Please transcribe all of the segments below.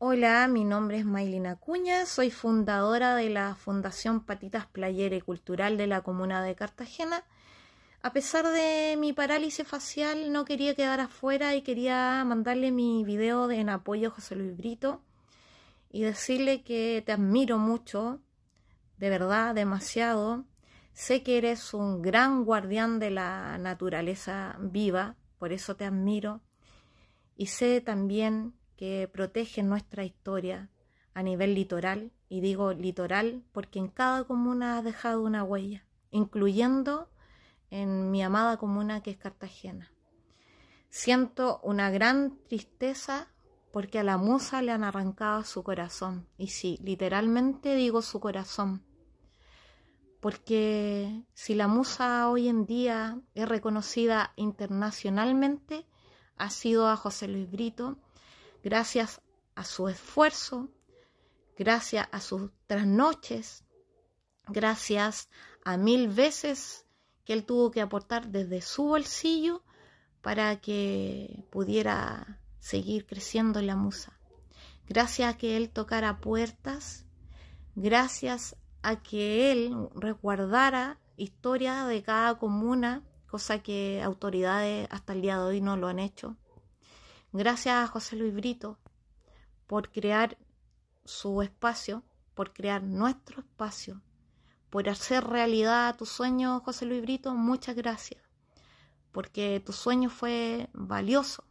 Hola, mi nombre es Maylina Cuña. soy fundadora de la Fundación Patitas Playera y Cultural de la Comuna de Cartagena. A pesar de mi parálisis facial, no quería quedar afuera y quería mandarle mi video de en apoyo a José Luis Brito y decirle que te admiro mucho, de verdad, demasiado. Sé que eres un gran guardián de la naturaleza viva, por eso te admiro. Y sé también que protege nuestra historia a nivel litoral, y digo litoral porque en cada comuna ha dejado una huella, incluyendo en mi amada comuna que es Cartagena. Siento una gran tristeza porque a la musa le han arrancado su corazón, y sí, literalmente digo su corazón, porque si la musa hoy en día es reconocida internacionalmente, ha sido a José Luis Brito, gracias a su esfuerzo, gracias a sus trasnoches, gracias a mil veces que él tuvo que aportar desde su bolsillo para que pudiera seguir creciendo la musa. Gracias a que él tocara puertas, gracias a que él resguardara historia de cada comuna, cosa que autoridades hasta el día de hoy no lo han hecho. Gracias a José Luis Brito por crear su espacio, por crear nuestro espacio, por hacer realidad tu sueño, José Luis Brito. Muchas gracias, porque tu sueño fue valioso.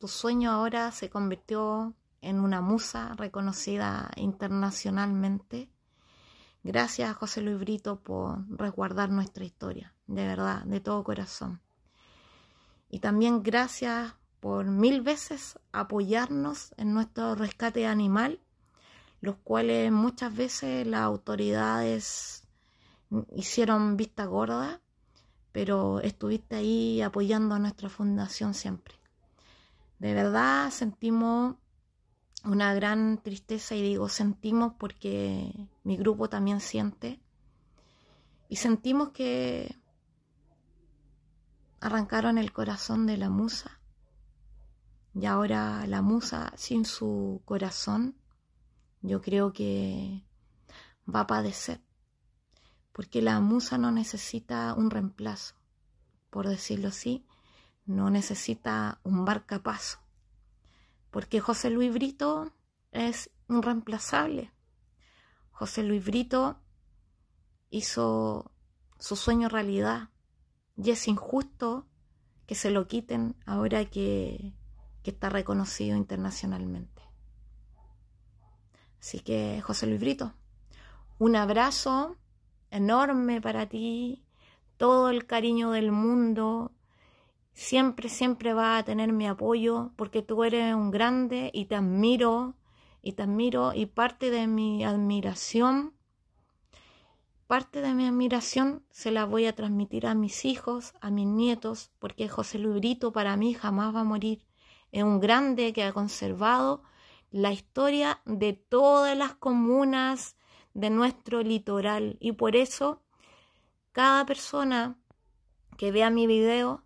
Tu sueño ahora se convirtió en una musa reconocida internacionalmente. Gracias a José Luis Brito por resguardar nuestra historia, de verdad, de todo corazón. Y también gracias por mil veces apoyarnos en nuestro rescate animal, los cuales muchas veces las autoridades hicieron vista gorda, pero estuviste ahí apoyando a nuestra fundación siempre. De verdad sentimos una gran tristeza y digo sentimos porque mi grupo también siente y sentimos que arrancaron el corazón de la musa y ahora la musa sin su corazón, yo creo que va a padecer, porque la musa no necesita un reemplazo, por decirlo así, no necesita un barcapaso, porque José Luis Brito es un reemplazable José Luis Brito hizo su sueño realidad y es injusto que se lo quiten ahora que que está reconocido internacionalmente. Así que, José Luis Brito, un abrazo enorme para ti, todo el cariño del mundo. Siempre, siempre va a tener mi apoyo porque tú eres un grande y te admiro, y te admiro, y parte de mi admiración, parte de mi admiración se la voy a transmitir a mis hijos, a mis nietos, porque José Luis Brito para mí jamás va a morir. Es un grande que ha conservado la historia de todas las comunas de nuestro litoral. Y por eso, cada persona que vea mi video,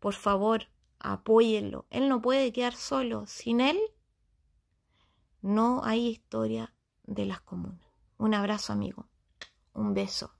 por favor, apóyenlo. Él no puede quedar solo. Sin él, no hay historia de las comunas. Un abrazo, amigo. Un beso.